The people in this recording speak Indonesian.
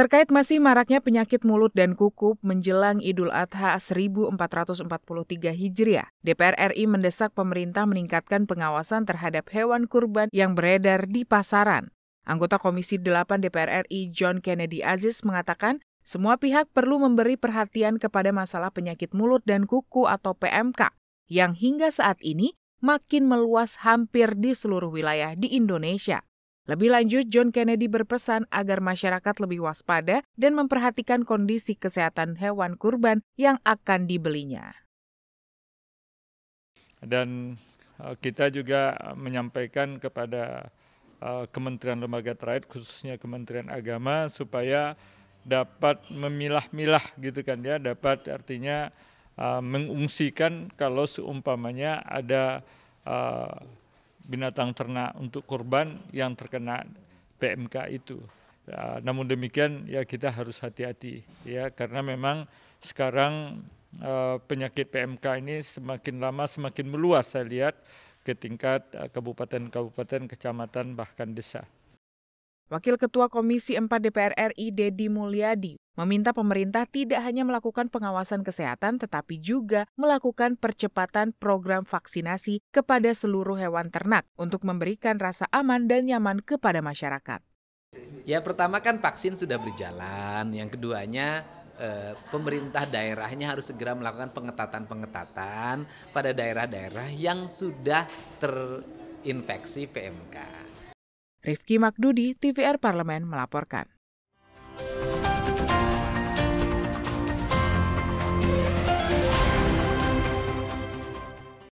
Terkait masih maraknya penyakit mulut dan kuku menjelang Idul Adha 1443 Hijriah, DPR RI mendesak pemerintah meningkatkan pengawasan terhadap hewan kurban yang beredar di pasaran. Anggota Komisi 8 DPR RI John Kennedy Aziz mengatakan, semua pihak perlu memberi perhatian kepada masalah penyakit mulut dan kuku atau PMK yang hingga saat ini makin meluas hampir di seluruh wilayah di Indonesia. Lebih lanjut, John Kennedy berpesan agar masyarakat lebih waspada dan memperhatikan kondisi kesehatan hewan kurban yang akan dibelinya. Dan eh, kita juga eh, menyampaikan kepada eh, Kementerian Lembaga terkait, khususnya Kementerian Agama, supaya dapat memilah-milah gitu kan ya, dapat artinya mengungsikan kalau seumpamanya ada binatang ternak untuk korban yang terkena PMK itu. Ya, namun demikian ya kita harus hati-hati ya karena memang sekarang uh, penyakit PMK ini semakin lama semakin meluas saya lihat ke tingkat eh, kabupaten-kabupaten, kecamatan bahkan desa. Wakil Ketua Komisi 4 DPR RI Dedi Mulyadi meminta pemerintah tidak hanya melakukan pengawasan kesehatan tetapi juga melakukan percepatan program vaksinasi kepada seluruh hewan ternak untuk memberikan rasa aman dan nyaman kepada masyarakat. Ya pertama kan vaksin sudah berjalan, yang keduanya eh, pemerintah daerahnya harus segera melakukan pengetatan-pengetatan pada daerah-daerah yang sudah terinfeksi PMK. Rifki Makdudi, TVR Parlemen melaporkan.